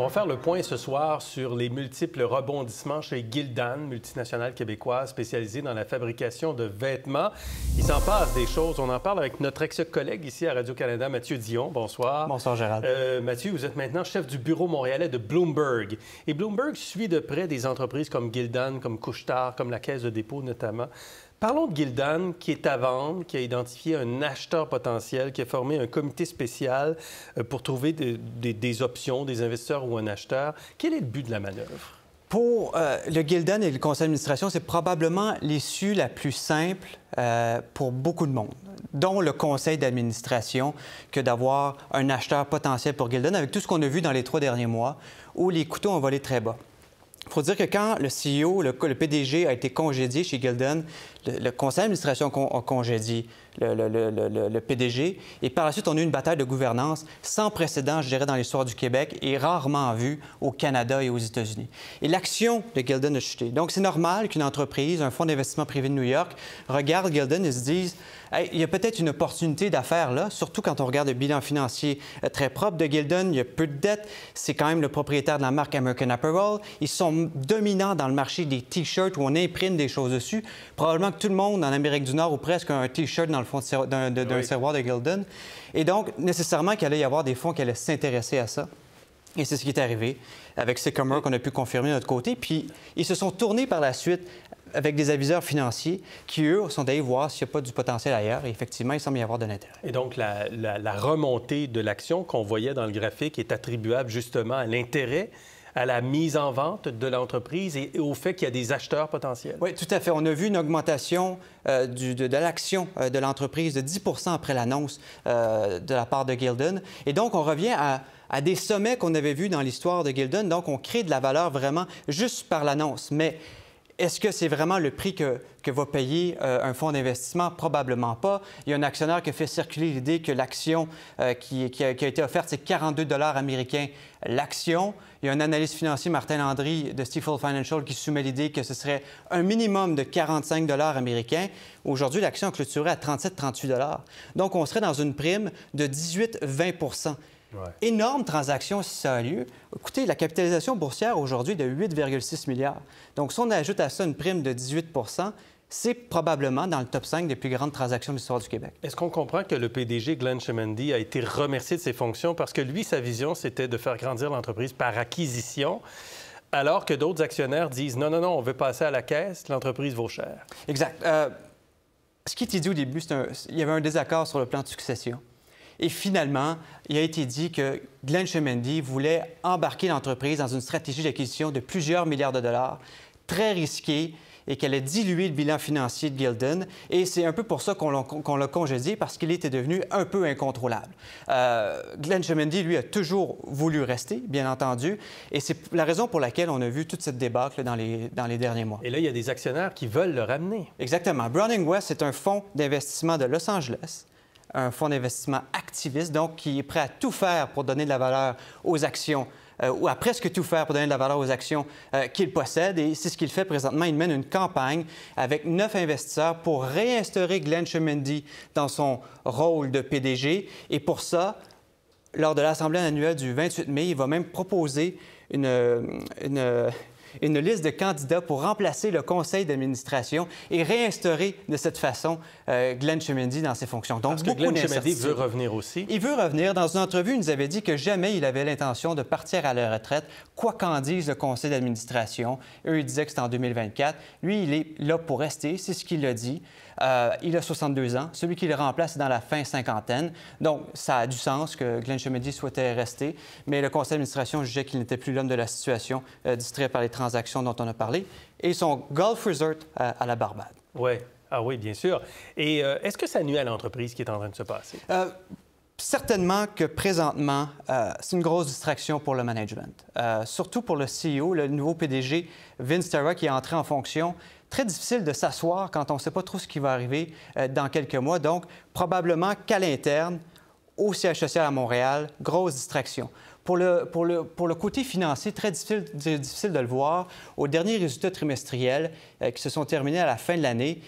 On va faire le point ce soir sur les multiples rebondissements chez Gildan, multinationale québécoise spécialisée dans la fabrication de vêtements. Il s'en passe des choses. On en parle avec notre ex-collègue ici à Radio-Canada, Mathieu Dion. Bonsoir. Bonsoir, Gérald. Euh, Mathieu, vous êtes maintenant chef du bureau montréalais de Bloomberg. Et Bloomberg suit de près des entreprises comme Gildan, comme Couchetard, comme la Caisse de dépôt notamment. Parlons de Gildan, qui est à vendre, qui a identifié un acheteur potentiel, qui a formé un comité spécial euh, pour trouver des, options, des investisseurs ou un acheteur. Quel est le but de la manœuvre? Pour euh, le Gildan et le conseil d'administration, c'est probablement l'issue la plus simple euh, pour beaucoup de monde, dont le conseil d'administration, que d'avoir un acheteur potentiel pour Gildan avec tout ce qu'on a vu dans les trois derniers mois, où les couteaux ont volé très bas. Il faut dire que quand le CEO, le, PDG a été congédié chez Gildan, le, conseil d'administration a congédié le, PDG. Et par la suite, on a eu une bataille de gouvernance sans précédent, je dirais, dans l'histoire du Québec et rarement vue au Canada et aux États-Unis. Et l'action de Gildan a chuté. Donc, c'est normal qu'une entreprise, un fonds d'investissement privé de New York, regarde Gildan et se dise il y a peut-être une opportunité d'affaires là, surtout quand on regarde le bilan financier euh, très propre de Gildan. Il y a peu de dettes. C'est quand même le propriétaire de la marque American Apparel. Ils sont dominant dans le marché des T-shirts où on imprime des choses dessus. Probablement que tout le monde en Amérique du Nord ou presque a un T-shirt dans le fond d'un oui. de Gildan. Et donc, nécessairement qu'il allait y avoir des fonds qui allaient s'intéresser à ça. Et c'est ce qui est arrivé avec Sycamore qu'on a pu confirmer de notre côté. Puis ils se sont tournés par la suite avec des aviseurs financiers qui, eux, sont allés voir s'il n'y a pas du potentiel ailleurs. Et effectivement, il semble y avoir de l'intérêt. Et donc, la, la remontée de l'action qu'on voyait dans le graphique est attribuable justement à l'intérêt à la mise en vente de l'entreprise et au fait qu'il y a des acheteurs potentiels. Oui, tout à fait. On a vu une augmentation euh, de, l'action euh, de l'entreprise de 10 après l'annonce euh, de la part de Gildan. Et donc, on revient à des sommets qu'on avait vus dans l'histoire de Gildan. Donc, on crée de la valeur vraiment juste par l'annonce. Mais est-ce que c'est vraiment le prix que, va payer euh, un fonds d'investissement? Probablement pas. Il y a un actionnaire qui fait circuler l'idée que l'action euh, qui, qui, a, été offerte, c'est 42 dollars américains l'action. Il y a un analyste financier, Martin Landry, de Stifel Financial, qui soumet l'idée que ce serait un minimum de 45 dollars américains. Aujourd'hui, l'action a clôturé à 37-38 dollars. Donc, on serait dans une prime de 18-20 Énorme transaction si ça a lieu. Écoutez, la capitalisation boursière aujourd'hui est de 8,6 milliards. Donc, si on ajoute à ça une prime de 18 c'est probablement dans le top 5 des plus grandes transactions de l'histoire du Québec. Est-ce qu'on comprend que le PDG Glenn Chemendy a été remercié de ses fonctions parce que lui, sa vision, c'était de faire grandir l'entreprise par acquisition? Alors que d'autres actionnaires disent non, non, non, on veut passer à la caisse, l'entreprise vaut cher. Exact. Euh, ce qui était dit au début, il y avait un désaccord sur le plan de succession. Et finalement, il a été dit que Glenn Chemendy voulait embarquer l'entreprise dans une stratégie d'acquisition de plusieurs milliards de dollars, très risquée, et qu'elle allait dilué le bilan financier de Gildan. Et c'est un peu pour ça qu'on l'a, qu congédié, parce qu'il était devenu un peu incontrôlable. Euh, Glenn Chemendy, lui, a toujours voulu rester, bien entendu, et c'est la raison pour laquelle on a vu toute cette débâcle dans les, derniers mois. Et là, il y a des actionnaires qui veulent le ramener. Exactement. Browning West, est un fonds d'investissement de Los Angeles un fonds d'investissement activiste, donc qui est prêt à tout faire pour donner de la valeur aux actions euh, ou à presque tout faire pour donner de la valeur aux actions euh, qu'il possède. Et c'est ce qu'il fait présentement. Il mène une campagne avec neuf investisseurs pour réinstaurer Glenn Chemendy dans son rôle de PDG. Et pour ça, lors de l'Assemblée annuelle du 28 mai, il va même proposer une, une, une liste de candidats pour remplacer le conseil d'administration et réinstaurer de cette façon euh, Glenn Chemendy dans ses fonctions. Donc, Glenn Chemendy veut revenir aussi. Il veut revenir. Dans une entrevue, il nous avait dit que jamais il avait l'intention de partir à la retraite, quoi qu'en dise le conseil d'administration. Eux, ils disaient que c'était en 2024. Lui, il est là pour rester, c'est ce qu'il a dit. Euh, il a 62 ans. Celui qui le remplace est dans la fin cinquantaine. Donc, ça a du sens que Glenn Chemendy souhaitait rester, mais le conseil d'administration jugeait qu'il n'était plus l'homme de la situation, euh, distrait par les transactions dont on a parlé, et son golf resort à, la Barbade. Oui, ah oui, bien sûr. Et euh, est-ce que ça nuit à l'entreprise qui est en train de se passer? Euh, certainement que présentement, euh, c'est une grosse distraction pour le management, surtout pour le CEO, le nouveau PDG Vince Terra qui est entré en fonction. Très difficile de s'asseoir quand on ne sait pas trop ce qui va arriver dans quelques mois. Donc, probablement qu'à l'interne, au siège social à Montréal, grosse distraction. Pour le, pour le, pour le côté financier, très difficile, difficile de le voir. Aux derniers résultats trimestriels euh, qui se sont terminés à la fin de l'année,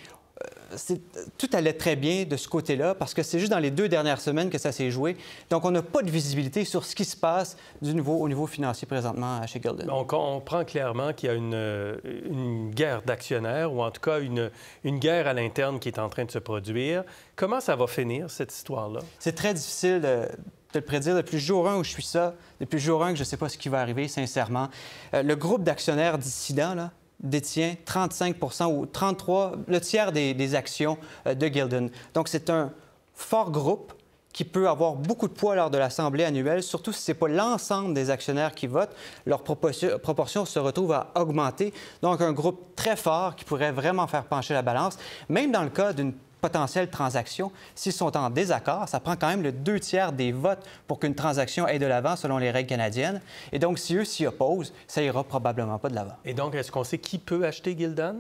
euh, tout allait très bien de ce côté-là parce que c'est juste dans les deux dernières semaines que ça s'est joué. Donc, on n'a pas de visibilité sur ce qui se passe du nouveau au niveau financier présentement chez Golden. On comprend clairement qu'il y a une, euh, une guerre d'actionnaires ou en tout cas une, une guerre à l'interne qui est en train de se produire. Comment ça va finir, cette histoire-là? C'est très difficile de de le prédire depuis le jour 1 où je suis ça, depuis le jour 1 que je ne sais pas ce qui va arriver, sincèrement. Euh, le groupe d'actionnaires dissidents, détient 35 ou 33, le tiers des, des actions euh, de Gildan. Donc, c'est un fort groupe qui peut avoir beaucoup de poids lors de l'Assemblée annuelle, surtout si ce n'est pas l'ensemble des actionnaires qui votent. Leur proportion se retrouve à augmenter. Donc, un groupe très fort qui pourrait vraiment faire pencher la balance. Même dans le cas d'une potentielle transactions, S'ils sont en désaccord, ça prend quand même le deux tiers des votes pour qu'une transaction aille de l'avant selon les règles canadiennes. Et donc, si eux s'y opposent, ça ira probablement pas de l'avant. Et donc, est-ce qu'on sait qui peut acheter Gildan?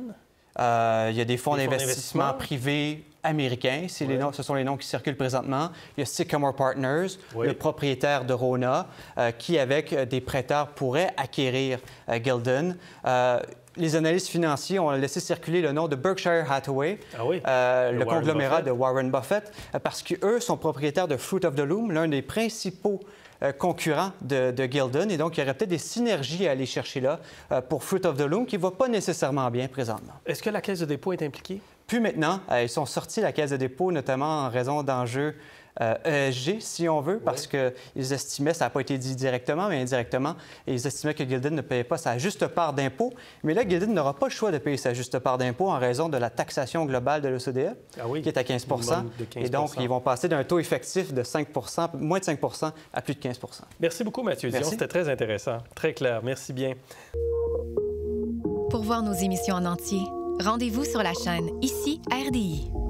Euh, il y a des fonds d'investissement privés américains, les noms, ce sont les noms qui circulent présentement. Il y a Sycamore Partners, le propriétaire de Rona, euh, qui, avec euh, des prêteurs, pourrait acquérir euh, les analystes financiers ont laissé circuler le nom de Berkshire Hathaway, ah le, conglomérat de Warren Buffett, parce qu'eux sont propriétaires de Fruit of the Loom, l'un des principaux euh, concurrent de, de Et donc, il y aurait peut-être des synergies à aller chercher là euh, pour Fruit of the Loom, qui ne va pas nécessairement bien présentement. Est-ce que la Caisse de dépôt est impliquée? Plus maintenant, euh, ils sont sortis la Caisse de dépôt, notamment en raison d'enjeux euh, ESG, si on veut, parce que qu'ils estimaient, ça n'a pas été dit directement, mais indirectement, ils estimaient que Gilden ne payait pas sa juste part d'impôt. Mais là, Gilden n'aura pas le choix de payer sa juste part d'impôt en raison de la taxation globale de l'OCDE, ah qui est à 15, Et donc, ils vont passer d'un taux effectif de 5 moins de 5 à plus de 15 Merci beaucoup, Mathieu Dion. C'était très intéressant, très clair. Merci bien. Pour voir nos émissions en entier, rendez-vous sur la chaîne Ici RDI.